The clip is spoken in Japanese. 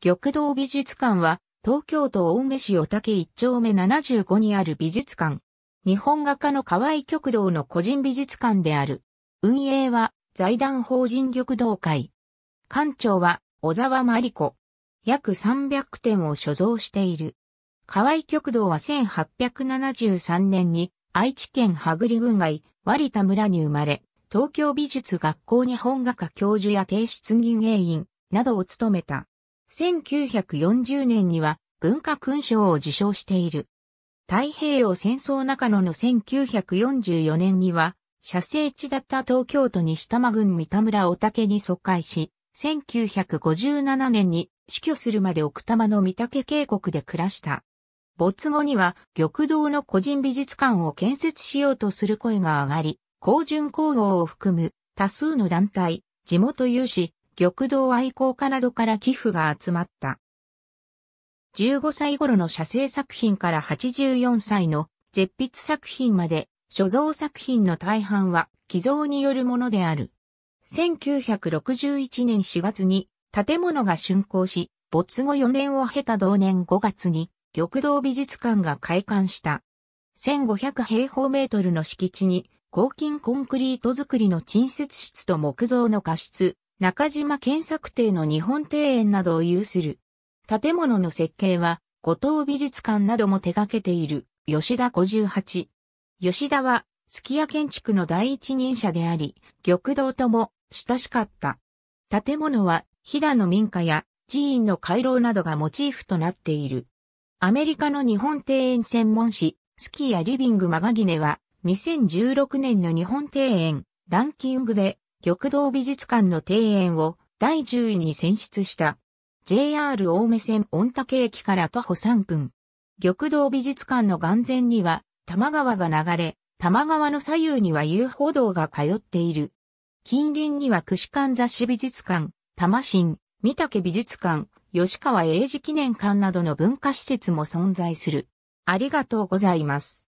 玉堂美術館は、東京都青梅市小竹一丁目75にある美術館。日本画家の河合極道の個人美術館である。運営は、財団法人玉堂会。館長は、小沢真理子。約300点を所蔵している。河合極道は1873年に、愛知県羽栗郡外、割田村に生まれ、東京美術学校日本画家教授や提出人営員などを務めた。1940年には文化勲章を受章している。太平洋戦争中野の1944年には、社政地だった東京都西多摩郡三田村お竹に疎開し、1957年に死去するまで奥多摩の三竹渓谷で暮らした。没後には玉堂の個人美術館を建設しようとする声が上がり、高順工業を含む多数の団体、地元有志、玉堂愛好家などから寄付が集まった。15歳頃の写生作品から84歳の絶筆作品まで、所蔵作品の大半は寄贈によるものである。1961年4月に建物が竣工し、没後4年を経た同年5月に玉堂美術館が開館した。1500平方メートルの敷地に、抗金コンクリート造りの鎮設室と木造の画室、中島検索邸の日本庭園などを有する。建物の設計は、五島美術館なども手掛けている、吉田58。吉田は、すき家建築の第一人者であり、玉堂とも親しかった。建物は、飛騨の民家や寺院の回廊などがモチーフとなっている。アメリカの日本庭園専門誌、スキーやリビングマガギネは、2016年の日本庭園ランキングで玉堂美術館の庭園を第10位に選出した。JR 青梅線御嶽駅から徒歩3分。玉堂美術館の眼前には、多摩川が流れ、多摩川の左右には遊歩道が通っている。近隣には串間雑誌美術館、多摩新、三竹美術館、吉川英治記念館などの文化施設も存在する。ありがとうございます。